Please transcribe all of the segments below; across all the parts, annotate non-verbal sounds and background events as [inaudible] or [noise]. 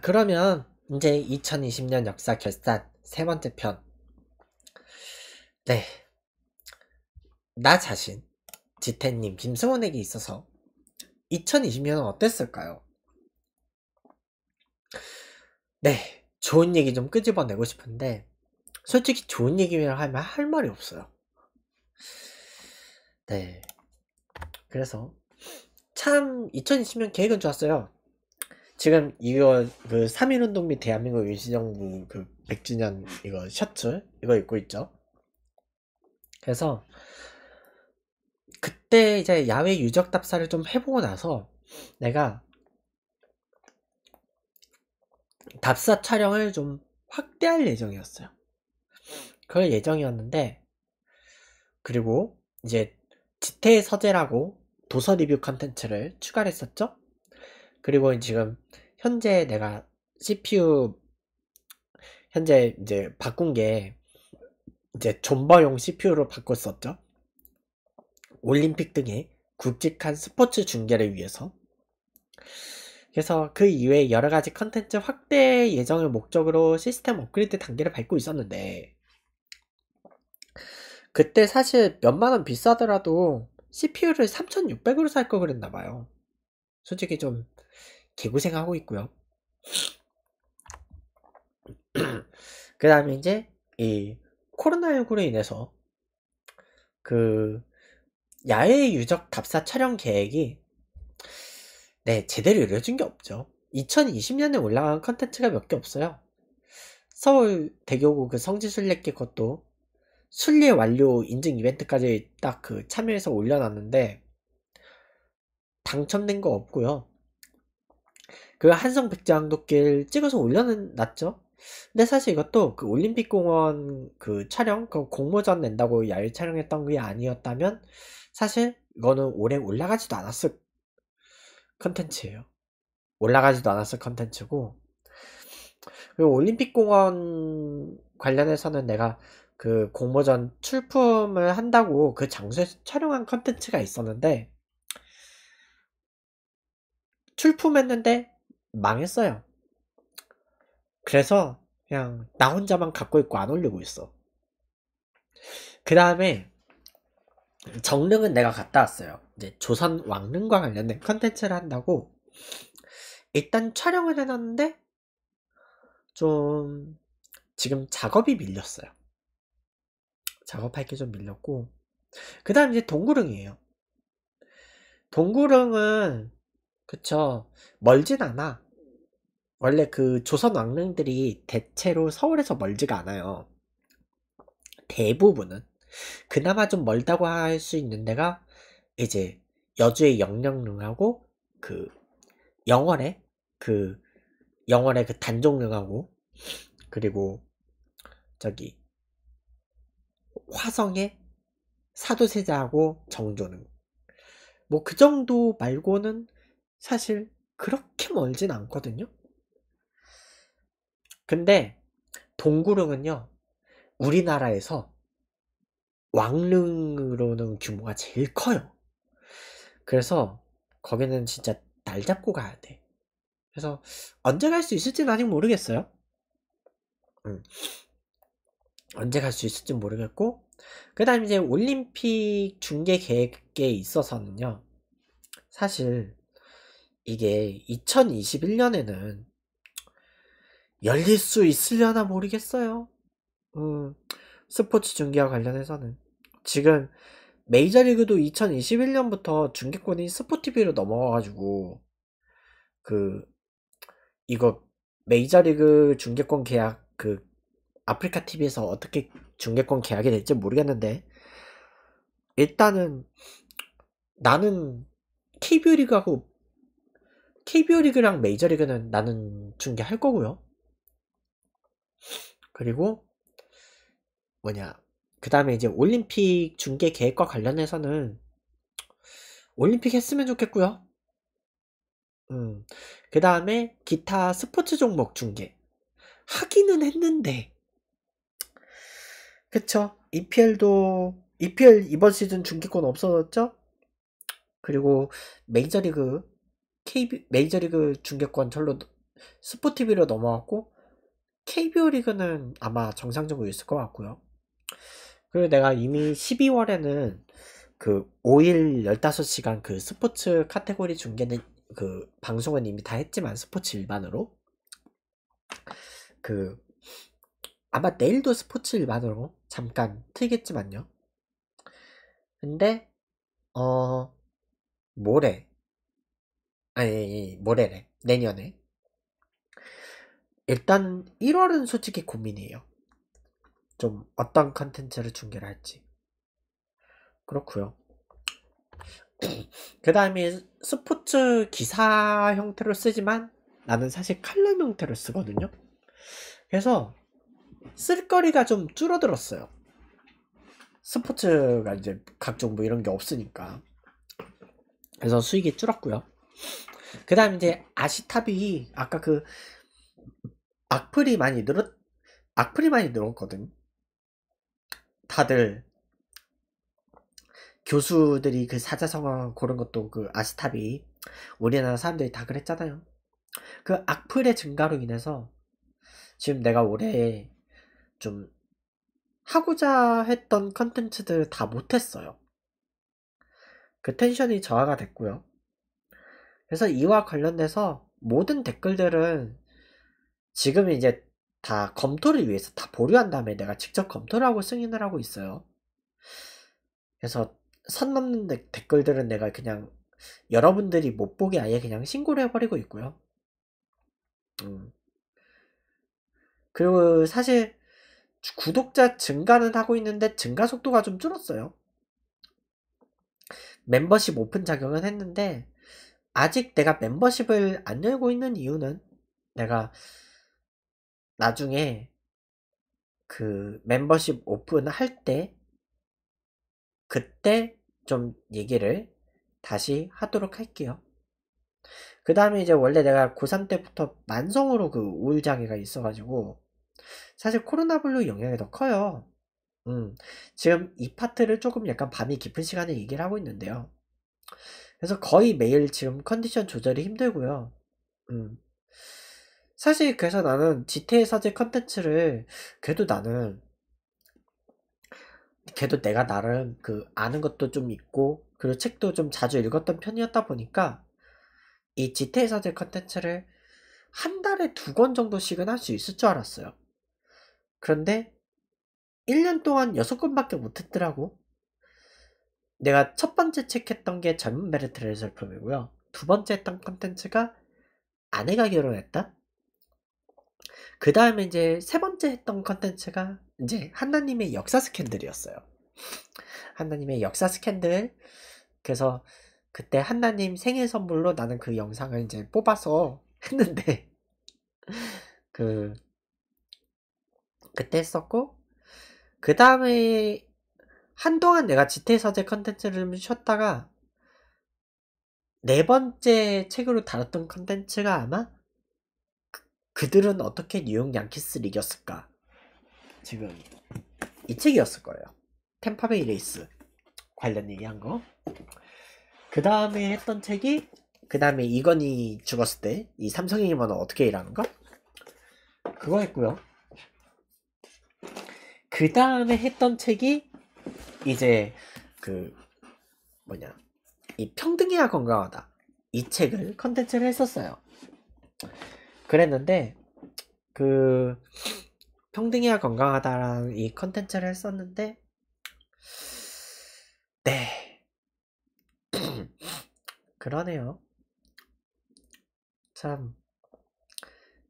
그러면 이제 2020년 역사 결산 세 번째 편. 네. 나 자신, 지태님, 김승원에게 있어서 2020년은 어땠을까요? 네. 좋은 얘기 좀 끄집어내고 싶은데, 솔직히 좋은 얘기를 하면 할 말이 없어요. 네. 그래서, 참, 2020년 계획은 좋았어요. 지금 이거 그 3.1운동 및 대한민국 임시정부 그 100주년 이거 셔츠 이거 입고 있죠. 그래서 그때 이제 야외 유적 답사를 좀 해보고 나서 내가 답사 촬영을 좀 확대할 예정이었어요. 그럴 예정이었는데 그리고 이제 지태 서재라고 도서 리뷰 컨텐츠를 추가했었죠. 그리고 지금 현재 내가 CPU 현재 이제 바꾼 게 이제 존버용 CPU로 바꿨었죠. 올림픽 등의 굵직한 스포츠 중계를 위해서. 그래서 그 이외에 여러 가지 컨텐츠 확대 예정을 목적으로 시스템 업그레이드 단계를 밟고 있었는데 그때 사실 몇만 원 비싸더라도 CPU를 3600으로 살 거 그랬나 봐요. 솔직히 좀 개고생하고 있고요. [clears throat] 그 다음에 이제 이 코로나19로 인해서 그 야외 유적 답사 촬영 계획이 네 제대로 이루어진 게 없죠. 2020년에 올라간 컨텐츠가 몇 개 없어요. 서울 대교구 그 성지순례길 것도 순례 완료 인증 이벤트까지 딱 그 참여해서 올려놨는데 당첨된 거 없고요. 그 한성 백장도길 찍어서 올려놨죠. 근데 사실 이것도 그 올림픽공원 그 촬영, 그 공모전 낸다고 야외 촬영했던 게 아니었다면 사실 이거는 올해 올라가지도 않았을 컨텐츠예요. 올라가지도 않았을 컨텐츠고 그리고 올림픽공원 관련해서는 내가 그 공모전 출품을 한다고 그 장소에서 촬영한 컨텐츠가 있었는데 출품했는데 망했어요. 그래서 그냥 나 혼자만 갖고 있고 안 올리고 있어. 그 다음에 정릉은 내가 갔다 왔어요. 이제 조선 왕릉과 관련된 컨텐츠를 한다고 일단 촬영을 해놨는데 좀 지금 작업이 밀렸어요. 작업할 게 좀 밀렸고 그 다음 이제 동구릉이에요. 동구릉은 그쵸. 멀진 않아. 원래 그 조선 왕릉들이 대체로 서울에서 멀지가 않아요. 대부분은. 그나마 좀 멀다고 할 수 있는 데가 이제 여주의 영령릉하고 그 영월의 그 영월의 그 단종릉하고 그리고 저기 화성의 사도세자하고 정조는 뭐 그 정도 말고는 사실 그렇게 멀진 않거든요. 근데 동구릉은요, 우리나라에서 왕릉으로는 규모가 제일 커요. 그래서 거기는 진짜 날 잡고 가야 돼. 그래서 언제 갈 수 있을지는 아직 모르겠어요. 음. 언제 갈 수 있을지 모르겠고, 그 다음 이제 올림픽 중계 계획에 있어서는요, 사실 이게 2021년에는 열릴 수 있으려나 모르겠어요. 음, 스포츠 중계와 관련해서는. 지금 메이저리그도 2021년부터 중계권이 스포티비로 넘어가가지고, 그, 이거 메이저리그 중계권 계약, 그, 아프리카 TV에서 어떻게 중계권 계약이 될지 모르겠는데, 일단은 나는 KBO 리그하고 KBO 리그랑 메이저 리그는 나는 중계할 거고요. 그리고 뭐냐 그 다음에 이제 올림픽 중계 계획과 관련해서는 올림픽 했으면 좋겠고요. 음, 그 다음에 기타 스포츠 종목 중계 하기는 했는데 그쵸 EPL도 EPL 이번 시즌 중계권 없어졌죠? 그리고 메이저리그 KB 메이저리그 중계권 철로 스포티비로 넘어왔고 KBO 리그는 아마 정상적으로 있을 것 같고요. 그리고 내가 이미 12월에는 그 5일 15시간 그 스포츠 카테고리 중계는 그 방송은 이미 다 했지만 스포츠 일반으로 그 아마 내일도 스포츠 일반으로 잠깐 틀겠지만요. 근데 어 모레 아니 모레래 내년에 일단 1월은 솔직히 고민이에요 좀 어떤 컨텐츠를 중계를 할지 그렇고요 [clears throat] 그 다음에 스포츠 기사 형태로 쓰지만 나는 사실 칼럼 형태로 쓰거든요 그래서 쓸거리가 좀 줄어들었어요 스포츠가 이제 각종 뭐 이런 게 없으니까 그래서 수익이 줄었고요 그 다음 이제 아시탑이 아까 그 악플이 많이 늘었 악플이 많이 늘었거든 다들 교수들이 그 사자성어 고른 것도 그 아시탑이 우리나라 사람들이 다 그랬잖아요 그 악플의 증가로 인해서 지금 내가 올해 좀 하고자 했던 컨텐츠들 다 못했어요 그 텐션이 저하가 됐고요 그래서 이와 관련돼서 모든 댓글들은 지금 이제 다 검토를 위해서 다 보류한 다음에 내가 직접 검토를 하고 승인을 하고 있어요. 그래서 선 넘는 데, 댓글들은 내가 그냥 여러분들이 못 보게 아예 그냥 신고를 해버리고 있고요. 음. 그리고 사실 구독자 증가는 하고 있는데 증가 속도가 좀 줄었어요. 멤버십 오픈 작용은 했는데 아직 내가 멤버십을 안 열고 있는 이유는 내가 나중에 그 멤버십 오픈할 때 그때 좀 얘기를 다시 하도록 할게요. 그 다음에 이제 원래 내가 고3 때부터 만성으로 그 우울장애가 있어가지고 사실 코로나 블루 영향이 더 커요. 음, 지금 이 파트를 조금 약간 밤이 깊은 시간에 얘기를 하고 있는데요. 그래서 거의 매일 지금 컨디션 조절이 힘들고요. 음. 사실 그래서 나는 GTA 사제 컨텐츠를 그래도 나는 그래도 내가 나름 그 아는 것도 좀 있고 그리고 책도 좀 자주 읽었던 편이었다 보니까 이 GTA 사제 컨텐츠를 한 달에 두 권 정도씩은 할 수 있을 줄 알았어요. 그런데 1년 동안 6권밖에 못했더라고. 내가 첫 번째 책했던게 젊은 베르트르의 슬픔이고요. 두 번째 했던 컨텐츠가 아내가 결혼했다. 그 다음에 이제 세 번째 했던 컨텐츠가 이제 하나님의 역사 스캔들이었어요. 하나님의 역사 스캔들. 그래서 그때 하나님 생일 선물로 나는 그 영상을 이제 뽑아서 [laughs] 했는데 그 그때 했었고 그 다음에 한동안 내가 지태서재 컨텐츠를 좀 쉬었다가 네 번째 책으로 다뤘던 컨텐츠가 아마 그, 들은 어떻게 뉴욕 양키스를 이겼을까 지금 이 책이었을 거예요 템파베이 레이스 관련 얘기한 거 그 다음에 했던 책이 그 다음에 이건희 죽었을 때 이 삼성의 임원은 어떻게 일하는거 그거 했고요 그 다음에 했던 책이 이제 그 뭐냐 이 평등해야 건강하다 이 책을 컨텐츠를 했었어요. 그랬는데 그 평등해야 건강하다라는 이 컨텐츠를 했었는데 네 [clears throat] 그러네요. 참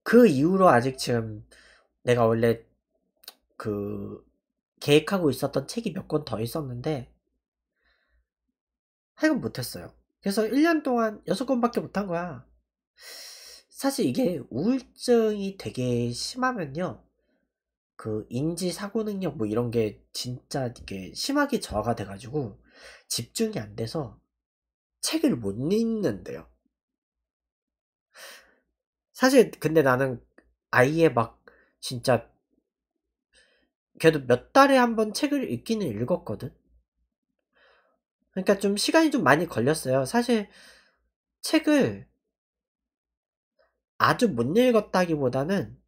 그 이후로 아직 지금 내가 원래 그 계획하고 있었던 책이 몇 권 더 있었는데 하여간 못했어요. 그래서 1년 동안 6권밖에 못한 거야. 사실 이게 우울증이 되게 심하면요. 그 인지 사고 능력 뭐 이런 게 진짜 이게 심하게 저하가 돼가지고 집중이 안 돼서 책을 못 읽는데요. 사실 근데 나는 아예 막 진짜 그래도 몇 달에 한 번 책을 읽기는 읽었거든. 그러니까 좀 시간이 좀 많이 걸렸어요. 사실 책을 아주 못 읽었다기보다는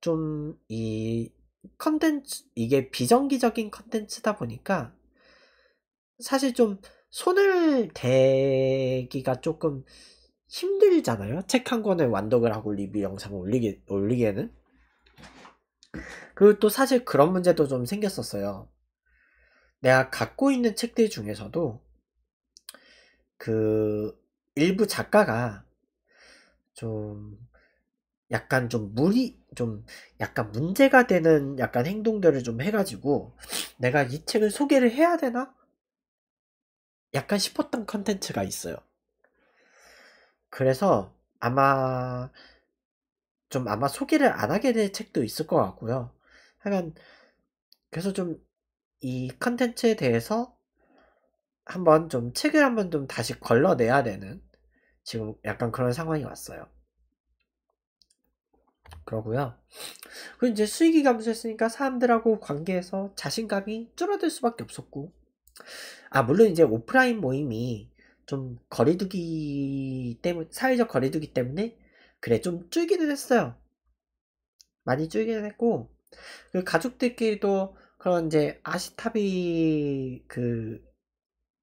좀 이 컨텐츠 이게 비정기적인 컨텐츠다 보니까 사실 좀 손을 대기가 조금 힘들잖아요. 책 한 권을 완독을 하고 리뷰 영상을 올리기, 올리기에는 그리고 또 사실 그런 문제도 좀 생겼었어요. 내가 갖고 있는 책들 중에서도 그 일부 작가가 좀 약간 좀 무리 좀 약간 문제가 되는 약간 행동들을 좀 해가지고 내가 이 책을 소개를 해야 되나 약간 싶었던 컨텐츠가 있어요. 그래서 아마 좀 아마 소개를 안 하게 될 책도 있을 것 같고요. 하여간 그래서 좀 이 컨텐츠에 대해서 한번 좀 책을 한번 좀 다시 걸러내야 되는 지금 약간 그런 상황이 왔어요. 그러고요. 그리고 이제 수익이 감소했으니까 사람들하고 관계에서 자신감이 줄어들 수밖에 없었고, 아 물론 이제 오프라인 모임이 좀 거리두기 때문에 사회적 거리두기 때문에 그래 좀쫄기는 했어요. 많이 쫄기는 했고 그 가족들끼리도 그런 이제 아시타비 그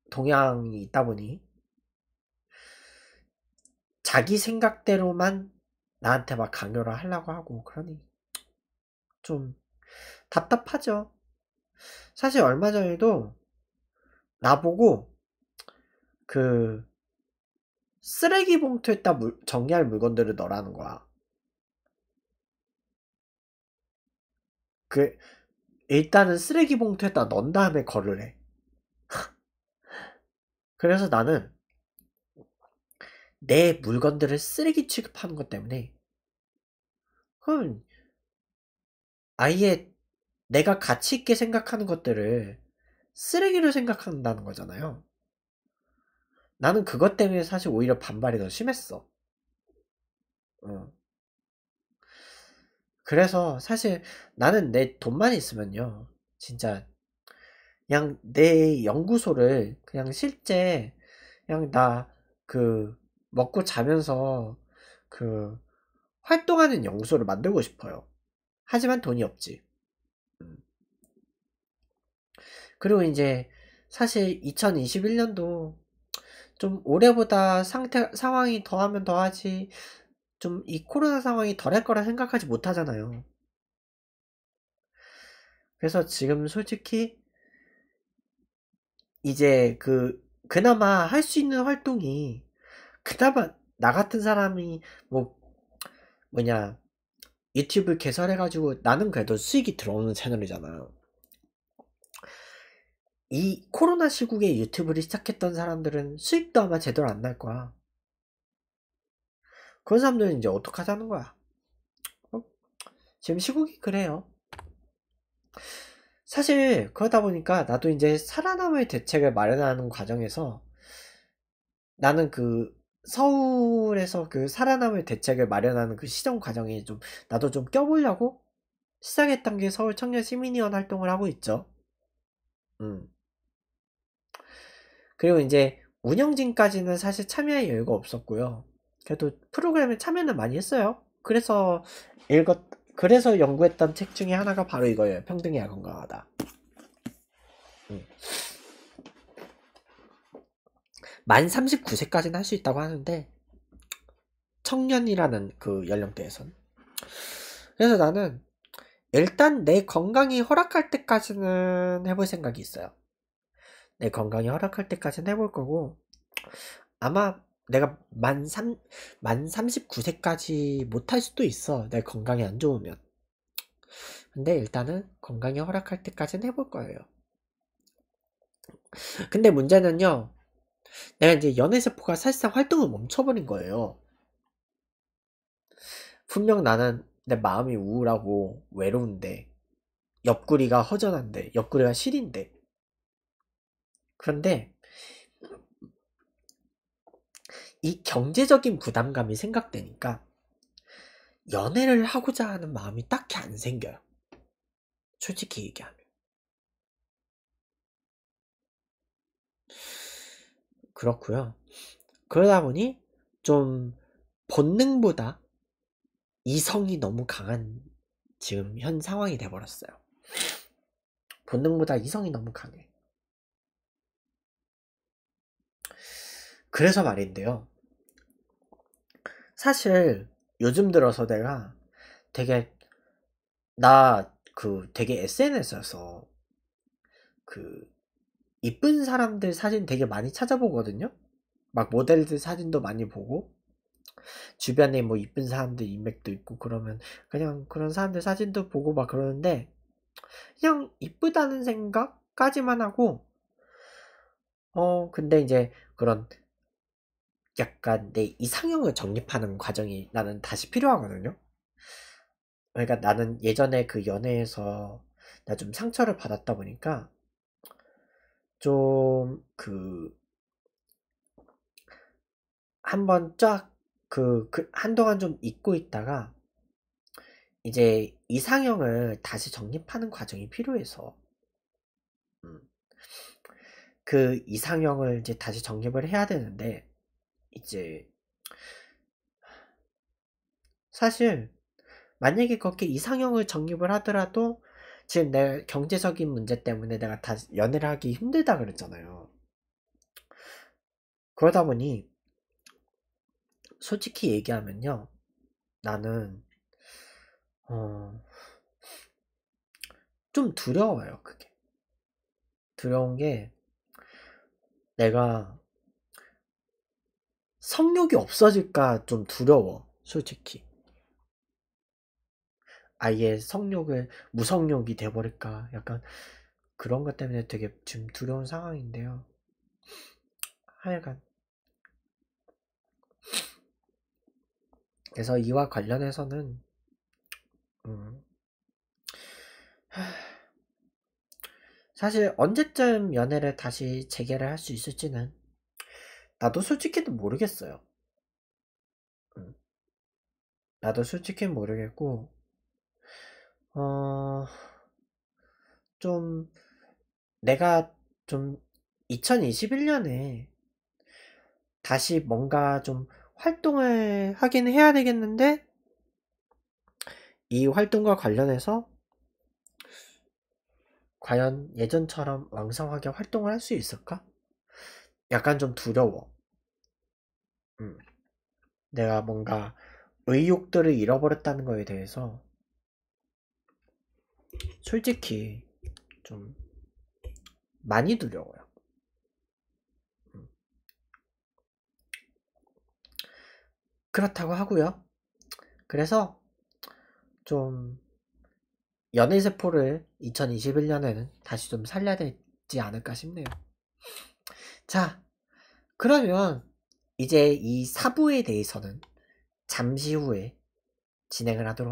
동향이 있다 보니 자기 생각대로만 나한테 막 강요를 하려고 하고 그러니 좀 답답하죠. 사실 얼마 전에도 나보고 그 쓰레기 봉투에다 물, 정리할 물건들을 넣으라는 거야. 그 일단은 쓰레기 봉투에다 넣은 다음에 걸을 해. [laughs] 그래서 나는 내 물건들을 쓰레기 취급하는 것 때문에 그럼 아예 내가 가치 있게 생각하는 것들을 쓰레기로 생각한다는 거잖아요. 나는 그것 때문에 사실 오히려 반발이 더 심했어. 어. 그래서 사실 나는 내 돈만 있으면요. 진짜 그냥 내 연구소를 그냥 실제 그냥 나 그 먹고 자면서 그 활동하는 연구소를 만들고 싶어요. 하지만 돈이 없지. 음. 그리고 이제 사실 2021년도 좀 올해보다 상태 상황이 더하면 더하지 좀 이 코로나 상황이 덜할 거라 생각하지 못하잖아요. 그래서 지금 솔직히 이제 그 그나마 할 수 있는 활동이 그나마 나 같은 사람이 뭐 뭐냐 유튜브 개설해가지고 나는 그래도 수익이 들어오는 채널이잖아. 요이 코로나 시국에 유튜브를 시작했던 사람들은 수익도 아마 제대로 안 날 거야. 그런 사람들은 이제 어떡하자는 거야. 어? 지금 시국이 그래요. 사실 그러다 보니까 나도 이제 살아남을 대책을 마련하는 과정에서 나는 그 서울에서 그 살아남을 대책을 마련하는 그 시정 과정이좀 나도 좀 껴보려고 시작했던 게 서울 청년 시민위원 활동을 하고 있죠. 음. 그리고 이제 운영진까지는 사실 참여할 여유가 없었고요. 그래도 프로그램에 참여는 많이 했어요. 그래서 읽었, 그래서 연구했던 책 중에 하나가 바로 이거예요. 평등해야 건강하다. 음. 만 39세까지는 할 수 있다고 하는데 청년이라는 그 연령대에선 그래서 나는 일단 내 건강이 허락할 때까지는 해볼 생각이 있어요. 내 건강이 허락할 때까지는 해볼 거고 아마 내가 만, 3, 만 39세까지 못할 수도 있어 내 건강이 안 좋으면 근데 일단은 건강이 허락할 때까지는 해볼 거예요 근데 문제는요 내가 이제 연애세포가 사실상 활동을 멈춰버린 거예요 분명 나는 내 마음이 우울하고 외로운데 옆구리가 허전한데 옆구리가 시린데 그런데 이 경제적인 부담감이 생각되니까 연애를 하고자 하는 마음이 딱히 안 생겨요. 솔직히 얘기하면. 그렇고요. 그러다 보니 좀 본능보다 이성이 너무 강한 지금 현 상황이 돼버렸어요. 본능보다 이성이 너무 강해. 그래서 말인데요. 사실 요즘 들어서 내가 되게 나 그 되게 SNS에서 그 이쁜 사람들 사진 되게 많이 찾아보거든요. 막 모델들 사진도 많이 보고 주변에 뭐 이쁜 사람들 인맥도 있고 그러면 그냥 그런 사람들 사진도 보고 막 그러는데 그냥 이쁘다는 생각까지만 하고 어 근데 이제 그런 약간 내 이상형을 정립하는 과정이 나는 다시 필요하거든요. 그러니까 나는 예전에 그 연애에서 나 좀 상처를 받았다 보니까 좀 그 한 번 쫙 그 그 한동안 좀 잊고 있다가 이제 이상형을 다시 정립하는 과정이 필요해서 음, 그 이상형을 이제 다시 정립을 해야 되는데 이제 사실 만약에 그렇게 이상형을 정립을 하더라도 지금 내 경제적인 문제 때문에 내가 다 연애를 하기 힘들다 그랬잖아요. 그러다 보니 솔직히 얘기하면요. 나는 어... 좀 두려워요, 그게. 두려운 게 내가 성욕이 없어질까 좀 두려워, 솔직히. 아예 성욕을 무성욕이 돼버릴까 약간 그런 것 때문에 되게 지금 두려운 상황인데요. 하여간 그래서 이와 관련해서는 음 사실 언제쯤 연애를 다시 재개를 할 수 있을지는 나도 솔직히 모르겠어요. 음. 나도 솔직히 모르겠고, 어, 좀, 내가 좀 2021년에 다시 뭔가 좀 활동을 하긴 해야 되겠는데, 이 활동과 관련해서 과연 예전처럼 왕성하게 활동을 할 수 있을까? 약간 좀 두려워. 음. 내가 뭔가 의욕들을 잃어버렸다는 거에 대해서 솔직히 좀 많이 두려워요. 음. 그렇다고 하고요. 그래서 좀 연애 세포를 2021년에는 다시 좀 살려야 되지 않을까 싶네요. 자, 그러면 이제 이 사부에 대해서는 잠시 후에 진행을 하도록